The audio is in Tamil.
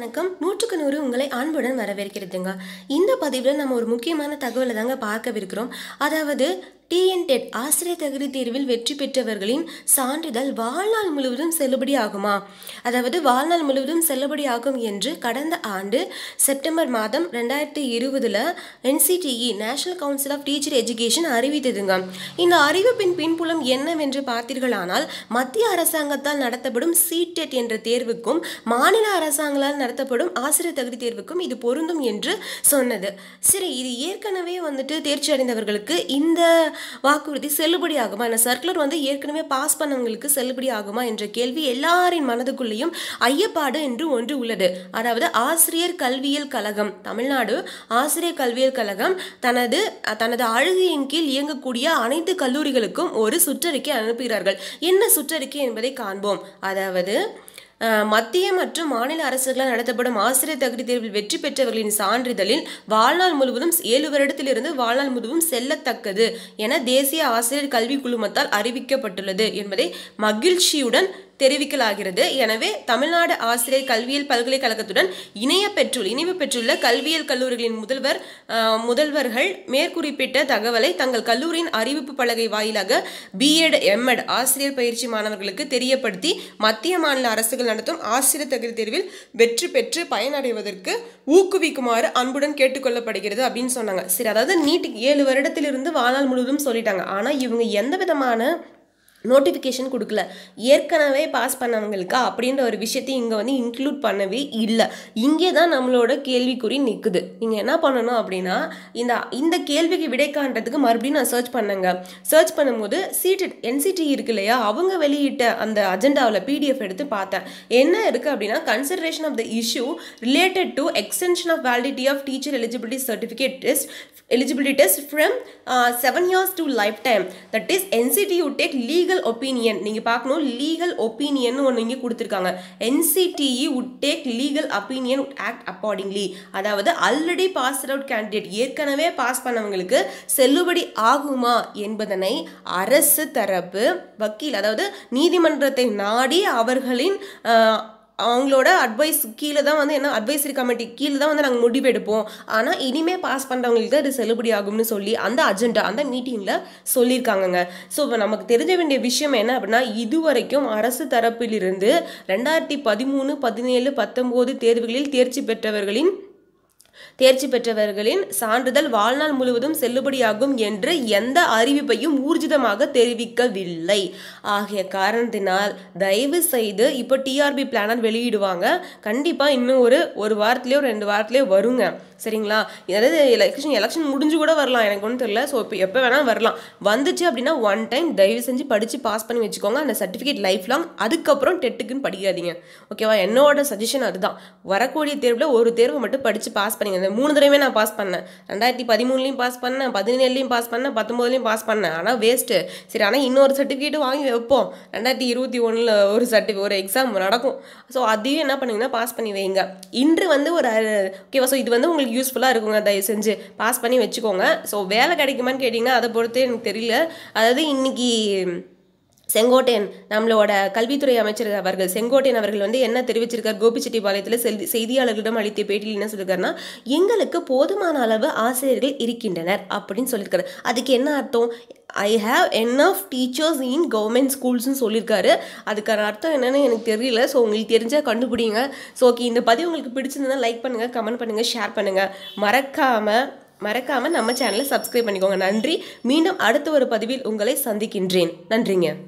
வணக்கம் நூற்றுக்கு நூறு உங்களை அன்புடன் வரவேற்கிறதுங்க இந்த பதிவில் நம்ம ஒரு முக்கியமான தகவலை தாங்க பார்க்கவிருக்கிறோம் அதாவது டிஎன்டெட் ஆசிரியர் தகுதி தேர்வில் வெற்றி பெற்றவர்களின் சான்றிதழ் வாழ்நாள் முழுவதும் செல்லுபடி ஆகுமா அதாவது வாழ்நாள் முழுவதும் செல்லுபடி ஆகும் என்று கடந்த ஆண்டு செப்டம்பர் மாதம் ரெண்டாயிரத்தி இருபதில் NCTE National Council of Teacher Education அறிவித்ததுங்க இந்த அறிவிப்பின் பின்புலம் என்னவென்று பார்த்தீர்களானால் மத்திய அரசாங்கத்தால் நடத்தப்படும் சிடெட் e என்ற தேர்வுக்கும் மாநில அரசாங்களால் நடத்தப்படும் ஆசிரியர் தகுதி தேர்வுக்கும் இது பொருந்தும் என்று சொன்னது சரி இது ஏற்கனவே வந்துட்டு தேர்ச்சி அடைந்தவர்களுக்கு இந்த வாக்குறுதி செல்லுபடி ஆகுமா இந்த சர்க்குலர் வந்து ஏற்கனவே பாஸ் பண்ணவங்களுக்கு செல்லுபடி ஆகுமா என்ற கேள்வி எல்லாரின் மனதுக்குள்ளேயும் ஐயப்பாடு என்று ஒன்று உள்ளது அதாவது ஆசிரியர் கல்வியியல் கழகம் தமிழ்நாடு ஆசிரியர் கல்வியியல் கழகம் தனது தனது அழுகையின் கீழ் இயங்கக்கூடிய அனைத்து கல்லூரிகளுக்கும் ஒரு சுற்றறிக்கை அனுப்புகிறார்கள் என்ன சுற்றறிக்கை என்பதை காண்போம் அதாவது மத்திய மற்றும் மாநில அரசுகளால் நடத்தப்படும் ஆசிரியர் தகுதி தேர்வில் வெற்றி பெற்றவர்களின் சான்றிதழில் வாழ்நாள் முழுவதும் ஏழு வருடத்திலிருந்து வாழ்நாள் முழுவதும் செல்லத்தக்கது என தேசிய ஆசிரியர் கல்வி குழுமத்தால் அறிவிக்கப்பட்டுள்ளது என்பதை மகிழ்ச்சியுடன் தெரிவிக்கலாகிறது எனவே தமிழ்நாடு ஆசிரியர் கல்வியியல் பல்கலைக்கழகத்துடன் இணைய பெற்றுள்ள இணைவு பெற்றுள்ள கல்வியியல் கல்லூரிகளின் முதல்வர் முதல்வர்கள் மேற்குறிப்பிட்ட தகவலை தங்கள் கல்லூரியின் அறிவிப்பு பலகை வாயிலாக பிஎட் எம்எட் ஆசிரியர் பயிற்சி மாணவர்களுக்கு தெரியப்படுத்தி மத்திய மாநில அரசுகள் நடத்தும் ஆசிரியர் தகுதி தேர்வில் வெற்றி பெற்று பயனடைவதற்கு ஊக்குவிக்குமாறு அன்புடன் கேட்டுக்கொள்ளப்படுகிறது அப்படின்னு சொன்னாங்க சரி அதாவது நீட்டுக்கு ஏழு வருடத்திலிருந்து வாழ்நாள் முழுவதும் சொல்லிட்டாங்க ஆனால் இவங்க எந்த விதமான நோட்டிஃபிகேஷன் கொடுக்கல ஏற்கனவே பாஸ் பண்ணவங்களுக்கு அப்படின்ற ஒரு விஷயத்தையும் இங்கே வந்து இன்க்ளூட் பண்ணவே இல்லை இங்கே தான் நம்மளோட கேள்விக்குறி நிற்குது நீங்கள் என்ன பண்ணணும் அப்படின்னா இந்த இந்த கேள்விக்கு விடைக்கான்றதுக்கு மறுபடியும் நான் சர்ச் பண்ணுங்க சர்ச் பண்ணும்போது சீட்டட் என்சிடி இருக்கு இல்லையா அவங்க வெளியிட்ட அந்த அஜெண்டாவில் பிடிஎஃப் எடுத்து பார்த்தேன் என்ன இருக்குது அப்படின்னா consideration of the issue related to extension of validity of teacher eligibility certificate test eligibility test from seven years to lifetime that is NCT you take leak legal opinion நீங்கள் பார்க்கணும் லீகல் ஒப்பீனியன் ஒன்று இங்கே கொடுத்துருக்காங்க NCTE would take legal opinion would act accordingly அதாவது ஆல்ரெடி பாஸ்ட் அவுட் கேண்டிடேட் ஏற்கனவே பாஸ் பண்ணவங்களுக்கு செல்லுபடி ஆகுமா என்பதனை அரசு தரப்பு வக்கீல் அதாவது நீதிமன்றத்தை நாடி அவர்களின் அவங்களோட அட்வைஸ் கீழே தான் வந்து என்ன அட்வைசரி கமிட்டி கீழே தான் வந்து நாங்கள் முடிவெடுப்போம் ஆனால் இனிமேல் பாஸ் பண்ணுறவங்களுக்கு அது செல்லுபடி ஆகும்னு சொல்லி அந்த அஜெண்டா அந்த மீட்டிங்கில் சொல்லியிருக்காங்கங்க ஸோ இப்போ நமக்கு தெரிஞ்ச வேண்டிய விஷயம் என்ன அப்படின்னா இதுவரைக்கும் அரசு தரப்பிலிருந்து ரெண்டாயிரத்தி பதிமூணு பதினேழு பத்தொம்போது தேர்வுகளில் தேர்ச்சி பெற்றவர்களின் தேர்ச்சி பெற்றவர்களின் சான்றிதழ் வாழ்நாள் முழுவதும் செல்லுபடியாகும் என்று எந்த அறிவிப்பையும் ஊர்ஜிதமாக தெரிவிக்கவில்லை ஆகிய காரணத்தினால் தயவு செய்து இப்போ டிஆர்பி பிளானர் வெளியிடுவாங்க கண்டிப்பாக இன்னும் ஒரு ஒரு வாரத்துலேயோ ரெண்டு வாரத்துலேயோ வருங்க சரிங்களா அதாவது எலெக்ஷன் எலெக்ஷன் முடிஞ்சு கூட வரலாம் எனக்கு ஒன்றும் தெரியல ஸோ இப்போ எப்போ வேணாலும் வரலாம் வந்துச்சு அப்படின்னா ஒன் டைம் தயவு செஞ்சு படித்து பாஸ் பண்ணி வச்சுக்கோங்க அந்த சர்டிஃபிகேட் லைஃப் லாங் அதுக்கப்புறம் டெட்டுக்குன்னு படிக்காதீங்க ஓகேவா என்னோட சஜஷன் அதுதான் வரக்கூடிய தேர்வில் ஒரு தேர்வு மட்டும் படித்து பாஸ் பண்ணிங்க அந்த மூணு தடவை நான் பாஸ் பண்ணேன் ரெண்டாயிரத்தி பதிமூணுலேயும் பாஸ் பண்ணேன் பதினேழுலையும் பாஸ் பண்ணேன் பத்தொம்போதுலேயும் பாஸ் பண்ணேன் ஆனால் வேஸ்ட்டு சரி ஆனால் இன்னொரு சர்டிஃபிகேட் வாங்கி வைப்போம் ரெண்டாயிரத்தி இருபத்தி ஒன்றில் ஒரு சர்டிஃபிகேட் ஒரு எக்ஸாம் நடக்கும் ஸோ அதையும் என்ன பண்ணுங்கன்னா பாஸ் பண்ணி வைங்க இன்று வந்து ஒரு ஓகேவா ஸோ இது வந்து உங்களுக்கு உங்களுக்கு யூஸ்ஃபுல்லாக இருக்குங்க தயவு செஞ்சு பாஸ் பண்ணி வச்சுக்கோங்க ஸோ வேலை கிடைக்குமான்னு கேட்டிங்கன்னா அதை பொறுத்தே எனக்கு தெரியல அதாவது இன்றைக்கி செங்கோட்டையன் நம்மளோட கல்வித்துறை அமைச்சர் அவர்கள் செங்கோட்டையன் அவர்கள் வந்து என்ன தெரிவிச்சிருக்கார் கோபிச்செட்டிபாளையத்தில் செய்தியாளர்களிடம் அளித்த பேட்டியில் என்ன சொல்லியிருக்காருனா எங்களுக்கு போதுமான அளவு ஆசிரியர்கள் இருக்கின்றனர் அப்படின்னு சொல்லியிருக்காரு அதுக்கு என்ன அர்த்தம் I have N of teachers in government ஸ்கூல்ஸ்னு சொல்லியிருக்காரு அதுக்கான அர்த்தம் என்னென்னு எனக்கு தெரியல ஸோ உங்களுக்கு தெரிஞ்சால் கண்டுபிடிங்க ஸோ ஓகே இந்த பதிவு உங்களுக்கு பிடிச்சிருந்ததுன்னா லைக் பண்ணுங்கள் கமெண்ட் பண்ணுங்கள் ஷேர் பண்ணுங்கள் மறக்காமல் மறக்காமல் நம்ம சேனலை சப்ஸ்கிரைப் பண்ணிக்கோங்க நன்றி மீண்டும் அடுத்த ஒரு பதிவில் உங்களை சந்திக்கின்றேன் நன்றிங்க